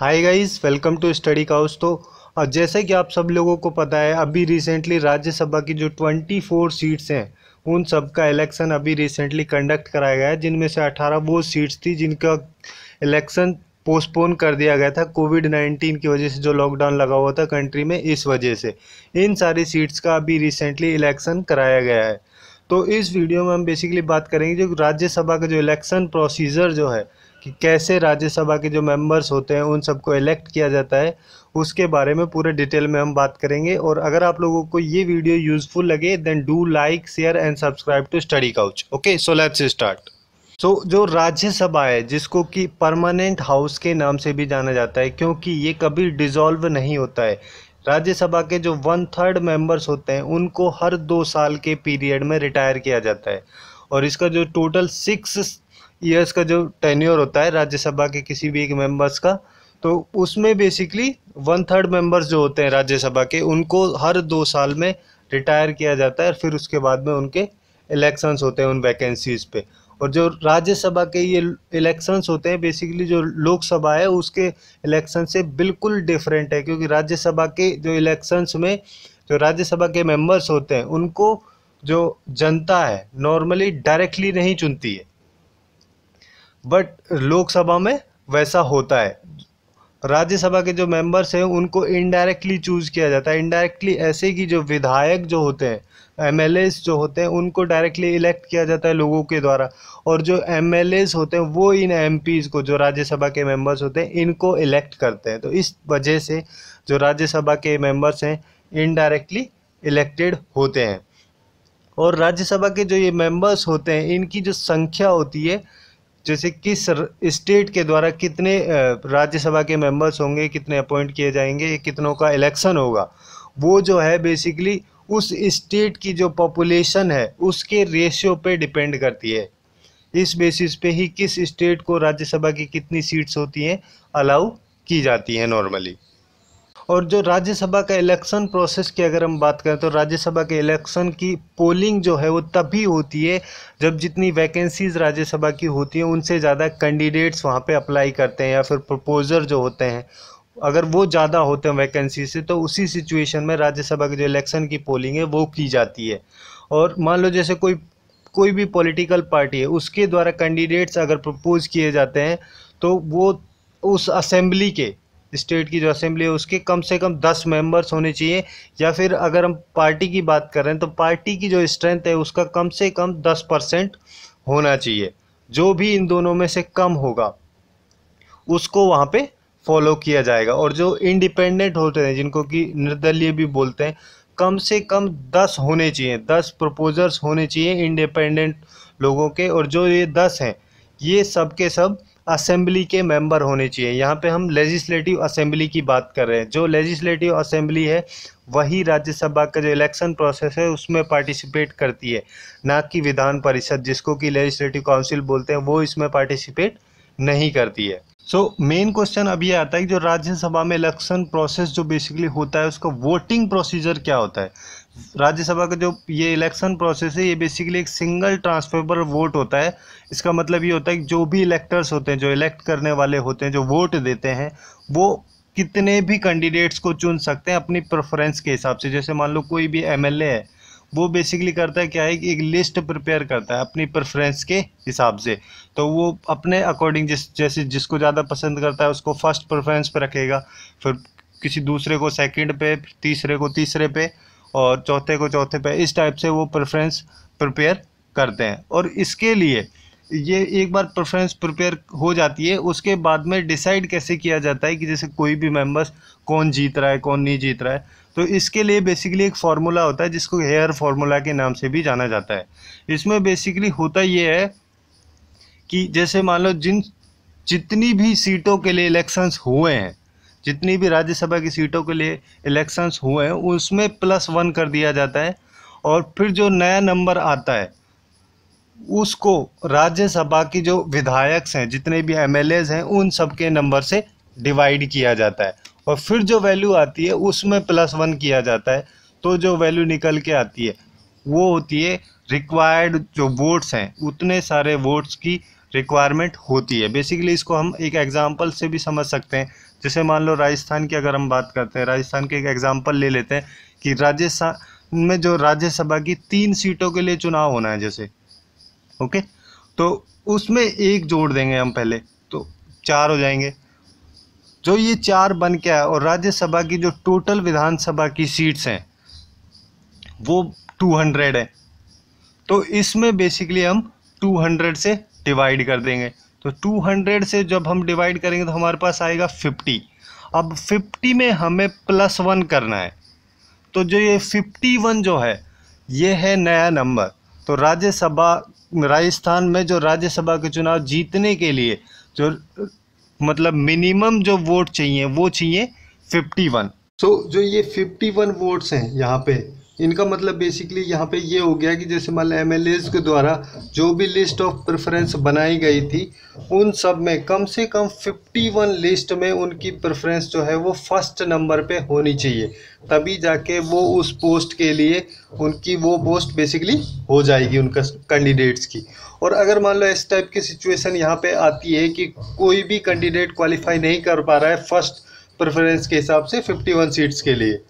hi guys welcome to Study Couch तो जैसे कि आप सब लोगों को पता है अभी रिसेंटली राज्यसभा की जो 24 सीट्स हैं उन सब का इलेक्शन अभी रिसेंटली कंडक्ट कराया गया है जिनमें से 18 वो सीट्स थी जिनका इलेक्शन पोस्टपोन कर दिया गया था कोविड 19 की वजह से जो लॉकडाउन लगा हुआ था कंट्री में इस वजह से इन सारी सीट्स का अभी रिसेंटली इलेक्शन कराया गया है तो इस वीडियो में हम बेसिकली बात करेंगे जो राज्यसभा का जो इलेक्शन प्रोसीजर जो है कि कैसे राज्यसभा के जो मेंबर्स होते हैं उन सबको इलेक्ट किया जाता है उसके बारे में पूरे डिटेल में हम बात करेंगे और अगर आप लोगों को ये वीडियो यूजफुल लगे then do like share and subscribe to Study Couch okay so let's start so जो राज्यसभा है जिसको कि परमानेंट हाउस के नाम से भी जाना जाता है क्योंकि ये कभी डिज़ोल्व नहीं होता है राज्यसभा के जो वन थर्ड मेंबर्स होते हैं उनको हर दो साल के पीरियड में रिटायर किया जाता है और इसका जो टोटल सिक्स ईयर्स का जो टेन्योर होता है राज्यसभा के किसी भी एक मेंबर्स का तो उसमें बेसिकली वन थर्ड मेंबर्स जो होते हैं राज्यसभा के उनको हर दो साल में रिटायर किया जाता है और फिर उसके बाद में उनके इलेक्शंस होते हैं उन वैकेंसीज़ पे और जो राज्यसभा के ये इलेक्शंस होते हैं बेसिकली जो लोकसभा है उसके इलेक्शन से बिल्कुल डिफरेंट है क्योंकि राज्यसभा के जो इलेक्शंस में जो राज्यसभा के मेंबर्स होते हैं उनको जो जनता है नॉर्मली डायरेक्टली नहीं चुनती है बट लोकसभा में वैसा होता है राज्यसभा के जो मेंबर्स हैं उनको इनडायरेक्टली चूज़ किया जाता है इनडायरेक्टली ऐसे कि जो विधायक जो होते हैं एम जो होते हैं उनको डायरेक्टली इलेक्ट किया जाता है लोगों के द्वारा और जो एम होते हैं वो इन एम को जो राज्यसभा के मेंबर्स होते हैं इनको इलेक्ट करते हैं तो इस वजह से जो राज्यसभा के मेंबर्स हैं इनडायरेक्टली इलेक्टेड होते हैं और राज्यसभा के जो ये मेंबर्स होते हैं इनकी जो संख्या होती है जैसे किस स्टेट के द्वारा कितने राज्यसभा के मेंबर्स होंगे कितने अपॉइंट किए जाएंगे कितनों का इलेक्शन होगा वो जो है बेसिकली उस स्टेट की जो पॉपुलेशन है उसके रेशियो पे डिपेंड करती है इस बेसिस पे ही किस स्टेट को राज्यसभा की कितनी सीट्स होती हैं अलाउ की जाती हैं नॉर्मली और जो राज्यसभा का इलेक्शन प्रोसेस की अगर हम बात करें तो राज्यसभा के इलेक्शन की पोलिंग जो है वो तभी होती है जब जितनी वैकेंसीज राज्यसभा की होती हैं उनसे ज़्यादा कैंडिडेट्स वहाँ पे अप्लाई करते हैं या फिर प्रपोजर जो होते हैं अगर वो ज़्यादा होते हैं वैकेंसी से तो उसी सिचुएशन में राज्यसभा की जो इलेक्शन की पोलिंग है वो की जाती है और मान लो जैसे कोई कोई भी पॉलिटिकल पार्टी है उसके द्वारा कैंडिडेट्स अगर प्रपोज किए जाते हैं तो वो उस असेंबली के स्टेट की जो असेंबली है उसके कम से कम दस मेंबर्स होने चाहिए या फिर अगर हम पार्टी की बात करें तो पार्टी की जो स्ट्रेंथ है उसका कम से कम दस परसेंट होना चाहिए जो भी इन दोनों में से कम होगा उसको वहाँ पे फॉलो किया जाएगा और जो इंडिपेंडेंट होते हैं जिनको कि निर्दलीय भी बोलते हैं कम से कम दस होने चाहिए दस प्रपोजर्स होने चाहिए इंडिपेंडेंट लोगों के और जो ये दस हैं ये सब के सब असेंबली के मेंबर होने चाहिए यहाँ पे हम लेजिस्लेटिव असेंबली की बात कर रहे हैं जो लेजिस्लेटिव असेंबली है वही राज्यसभा का जो इलेक्शन प्रोसेस है उसमें पार्टिसिपेट करती है ना कि विधान परिषद जिसको कि लेजिस्लेटिव काउंसिल बोलते हैं वो इसमें पार्टिसिपेट नहीं करती है सो मेन क्वेश्चन अब ये आता है कि जो राज्यसभा में इलेक्शन प्रोसेस जो बेसिकली होता है उसका वोटिंग प्रोसीजर क्या होता है राज्यसभा का जो ये इलेक्शन प्रोसेस है ये बेसिकली एक सिंगल ट्रांसफेबल वोट होता है इसका मतलब ये होता है कि जो भी इलेक्टर्स होते हैं जो इलेक्ट करने वाले होते हैं जो वोट देते हैं वो कितने भी कैंडिडेट्स को चुन सकते हैं अपनी प्रेफरेंस के हिसाब से जैसे मान लो कोई भी एम है वो बेसिकली करता है क्या है कि एक लिस्ट प्रिपेयर करता है अपनी प्रेफरेंस के हिसाब से तो वो अपने अकॉर्डिंग जिस जैसे जिसको ज़्यादा पसंद करता है उसको फर्स्ट प्रेफरेंस पर रखेगा फिर किसी दूसरे को सेकंड पे तीसरे को तीसरे पे और चौथे को चौथे पे इस टाइप से वो प्रेफरेंस प्रिपेयर करते हैं और इसके लिए ये एक बार प्रेफरेंस प्रिपेयर हो जाती है उसके बाद में डिसाइड कैसे किया जाता है कि जैसे कोई भी मेंबर्स कौन जीत रहा है कौन नहीं जीत रहा है तो इसके लिए बेसिकली एक फार्मूला होता है जिसको हेयर फार्मूला के नाम से भी जाना जाता है इसमें बेसिकली होता ये है कि जैसे मान लो जिन जितनी भी सीटों के लिए इलेक्शंस हुए हैं जितनी भी राज्यसभा की सीटों के लिए इलेक्शंस हुए हैं उसमें प्लस वन कर दिया जाता है और फिर जो नया नंबर आता है उसको राज्यसभा की जो विधायक हैं जितने भी एम हैं उन सब के नंबर से डिवाइड किया जाता है और फिर जो वैल्यू आती है उसमें प्लस वन किया जाता है तो जो वैल्यू निकल के आती है वो होती है रिक्वायर्ड जो वोट्स हैं उतने सारे वोट्स की रिक्वायरमेंट होती है बेसिकली इसको हम एक एग्ज़ाम्पल से भी समझ सकते हैं जैसे मान लो राजस्थान की अगर हम बात करते हैं राजस्थान के एक एग्ज़ाम्पल ले लेते हैं कि राजस्थान में जो राज्यसभा की तीन सीटों के लिए चुनाव होना है जैसे ओके तो उसमें एक जोड़ देंगे हम पहले तो चार हो जाएंगे जो ये चार बन के आया और राज्यसभा की जो टोटल विधानसभा की सीट्स हैं वो टू हंड्रेड है तो इसमें बेसिकली हम टू हंड्रेड से डिवाइड कर देंगे तो 200 से जब हम डिवाइड करेंगे तो हमारे पास आएगा 50 अब 50 में हमें प्लस वन करना है तो जो ये 51 जो है ये है नया नंबर तो राज्यसभा राजस्थान में जो राज्यसभा के चुनाव जीतने के लिए जो मतलब मिनिमम जो वोट चाहिए वो चाहिए 51 सो so, जो ये 51 वोट्स हैं यहाँ पे इनका मतलब बेसिकली यहाँ पे ये हो गया कि जैसे मान लो एम के द्वारा जो भी लिस्ट ऑफ प्रेफरेंस बनाई गई थी उन सब में कम से कम 51 लिस्ट में उनकी प्रेफरेंस जो है वो फर्स्ट नंबर पे होनी चाहिए तभी जाके वो उस पोस्ट के लिए उनकी वो पोस्ट बेसिकली हो जाएगी उनका कैंडिडेट्स की और अगर मान लो इस टाइप की सिचुएसन यहाँ पर आती है कि कोई भी कैंडिडेट क्वालिफाई नहीं कर पा रहा है फर्स्ट प्रेफरेंस के हिसाब से फिफ्टी सीट्स के लिए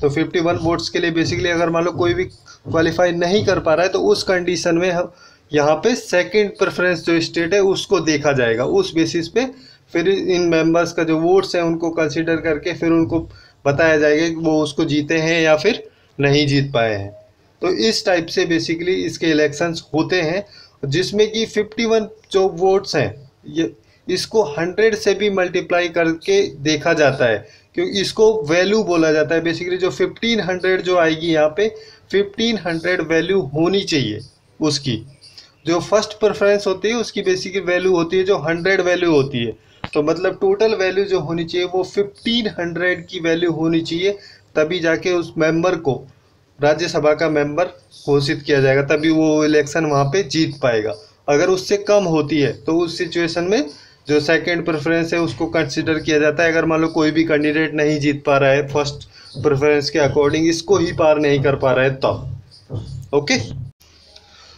तो 51 वोट्स के लिए बेसिकली अगर मान लो कोई भी क्वालिफाई नहीं कर पा रहा है तो उस कंडीशन में हम यहाँ पे सेकंड प्रेफरेंस जो स्टेट है उसको देखा जाएगा उस बेसिस पे फिर इन मेंबर्स का जो वोट्स हैं उनको कंसिडर करके फिर उनको बताया जाएगा कि वो उसको जीते हैं या फिर नहीं जीत पाए हैं तो इस टाइप से बेसिकली इसके इलेक्शंस होते हैं जिसमें कि 51 जो वोट्स हैं ये इसको 100 से भी मल्टीप्लाई करके देखा जाता है क्योंकि इसको वैल्यू बोला जाता है बेसिकली जो 1500 जो आएगी यहाँ पे 1500 वैल्यू होनी चाहिए उसकी जो फर्स्ट प्रेफरेंस होती है उसकी बेसिकली वैल्यू होती है जो 100 वैल्यू होती है तो मतलब टोटल वैल्यू जो होनी चाहिए वो 1500 की वैल्यू होनी चाहिए तभी जाके उस मेंबर को राज्यसभा का मेंबर घोषित किया जाएगा तभी वो इलेक्शन वहाँ पे जीत पाएगा अगर उससे कम होती है तो उस सिचुएशन में जो सेकंड प्रेफरेंस है उसको कंसिडर किया जाता है अगर मान लो कोई भी कैंडिडेट नहीं जीत पा रहा है फर्स्ट प्रेफरेंस के अकॉर्डिंग इसको ही पार नहीं कर पा रहा है तब ओके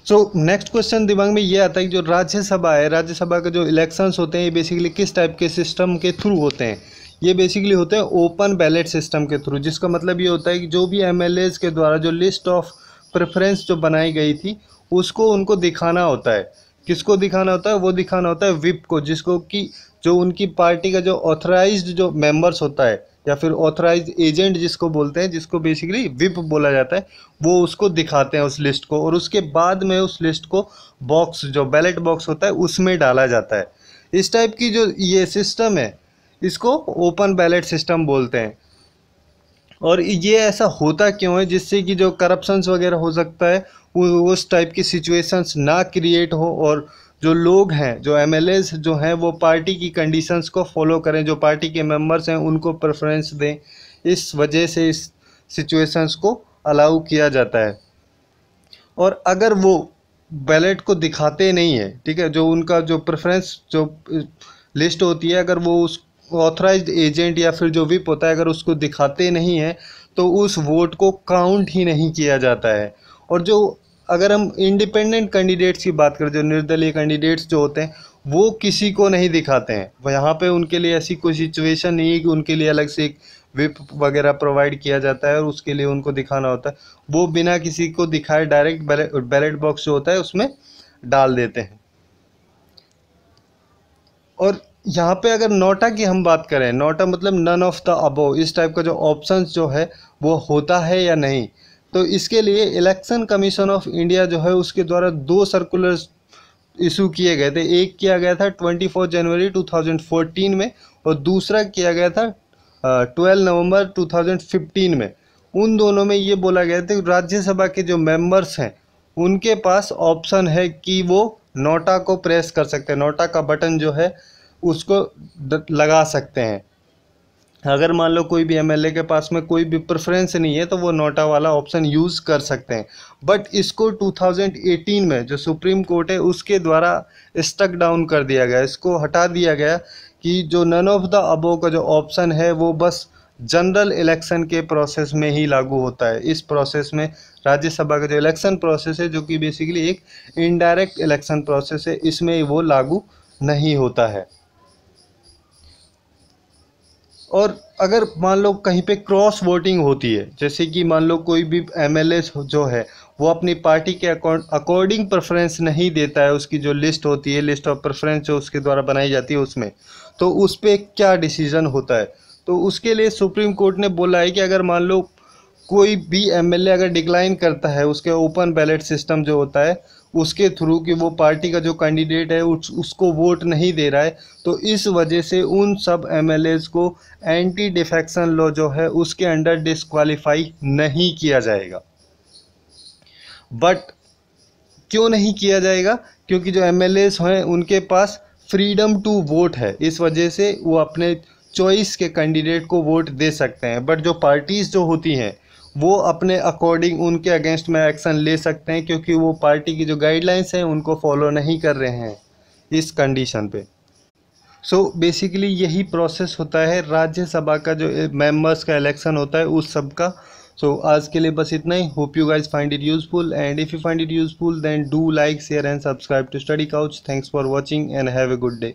सो नेक्स्ट क्वेश्चन दिमाग में ये आता है कि जो राज्यसभा है राज्यसभा के जो इलेक्शंस होते हैं ये बेसिकली किस टाइप के सिस्टम के थ्रू होते हैं ये बेसिकली होते हैं ओपन बैलेट सिस्टम के थ्रू जिसका मतलब ये होता है कि जो भी एम के द्वारा जो लिस्ट ऑफ प्रेफरेंस जो बनाई गई थी उसको उनको दिखाना होता है किसको दिखाना होता है वो दिखाना होता है विप को जिसको कि जो उनकी पार्टी का जो ऑथराइज जो मेंबर्स होता है या फिर ऑथराइज एजेंट जिसको बोलते हैं जिसको बेसिकली विप बोला जाता है वो उसको दिखाते हैं उस लिस्ट को और उसके बाद में उस लिस्ट को बॉक्स जो बैलेट बॉक्स होता है उसमें डाला जाता है इस टाइप की जो ये सिस्टम है इसको ओपन बैलेट सिस्टम बोलते हैं और ये ऐसा होता क्यों है जिससे कि जो करप्शंस वगैरह हो सकता है वो उस टाइप की सिचुएशंस ना क्रिएट हो और जो लोग हैं जो एम जो हैं वो पार्टी की कंडीशंस को फॉलो करें जो पार्टी के मेंबर्स हैं उनको प्रेफरेंस दें इस वजह से इस सिचुएशंस को अलाउ किया जाता है और अगर वो बैलेट को दिखाते नहीं है ठीक है जो उनका जो प्रेफरेंस जो लिस्ट होती है अगर वो उस ऑथराइज एजेंट या फिर जो विप होता है अगर उसको दिखाते नहीं हैं तो उस वोट को काउंट ही नहीं किया जाता है और जो अगर हम इंडिपेंडेंट कैंडिडेट्स की बात करें जो निर्दलीय कैंडिडेट्स जो होते हैं वो किसी को नहीं दिखाते हैं यहाँ पे उनके लिए ऐसी कोई सिचुएशन नहीं है कि उनके लिए अलग से एक विप वगैरह प्रोवाइड किया जाता है और उसके लिए उनको दिखाना होता है वो बिना किसी को दिखाए डायरेक्ट बैलेट बॉक्स जो होता है उसमें डाल देते हैं और यहाँ पे अगर नोटा की हम बात करें नोटा मतलब नन ऑफ द अबो इस टाइप का जो ऑप्शन जो है वो होता है या नहीं तो इसके लिए इलेक्शन कमीशन ऑफ इंडिया जो है उसके द्वारा दो सर्कुलर इशू किए गए थे एक किया गया था 24 जनवरी 2014 में और दूसरा किया गया था 12 नवंबर 2015 में उन दोनों में ये बोला गया था राज्यसभा के जो मेंबर्स हैं उनके पास ऑप्शन है कि वो नोटा को प्रेस कर सकते हैं नोटा का बटन जो है उसको लगा सकते हैं अगर मान लो कोई भी एमएलए के पास में कोई भी प्रेफरेंस नहीं है तो वो नोटा वाला ऑप्शन यूज़ कर सकते हैं बट इसको 2018 में जो सुप्रीम कोर्ट है उसके द्वारा स्टक डाउन कर दिया गया इसको हटा दिया गया कि जो नन ऑफ द अबो का जो ऑप्शन है वो बस जनरल इलेक्शन के प्रोसेस में ही लागू होता है इस प्रोसेस में राज्यसभा का जो इलेक्शन प्रोसेस है जो कि बेसिकली एक इनडायरेक्ट इलेक्शन प्रोसेस है इसमें वो लागू नहीं होता है और अगर मान लो कहीं पे क्रॉस वोटिंग होती है जैसे कि मान लो कोई भी एम जो है वो अपनी पार्टी के अकॉर्डिंग प्रेफरेंस नहीं देता है उसकी जो लिस्ट होती है लिस्ट ऑफ प्रेफरेंस जो उसके द्वारा बनाई जाती है उसमें तो उस पर क्या डिसीज़न होता है तो उसके लिए सुप्रीम कोर्ट ने बोला है कि अगर मान लो कोई भी एम अगर डिक्लाइन करता है उसके ओपन बैलेट सिस्टम जो होता है उसके थ्रू कि वो पार्टी का जो कैंडिडेट है उस, उसको वोट नहीं दे रहा है तो इस वजह से उन सब एम को एंटी डिफेक्शन लॉ जो है उसके अंडर डिसक्वालीफाई नहीं किया जाएगा बट क्यों नहीं किया जाएगा क्योंकि जो एम हैं उनके पास फ्रीडम टू वोट है इस वजह से वो अपने चॉइस के कैंडिडेट को वोट दे सकते हैं बट जो पार्टीज़ जो होती हैं वो अपने अकॉर्डिंग उनके अगेंस्ट में एक्शन ले सकते हैं क्योंकि वो पार्टी की जो गाइडलाइंस हैं उनको फॉलो नहीं कर रहे हैं इस कंडीशन पे सो so, बेसिकली यही प्रोसेस होता है राज्यसभा का जो मेंबर्स का इलेक्शन होता है उस सब का सो so, आज के लिए बस इतना ही hope you guys find it useful and if you find it useful then do like share and subscribe to Study Couch thanks for watching and have a good day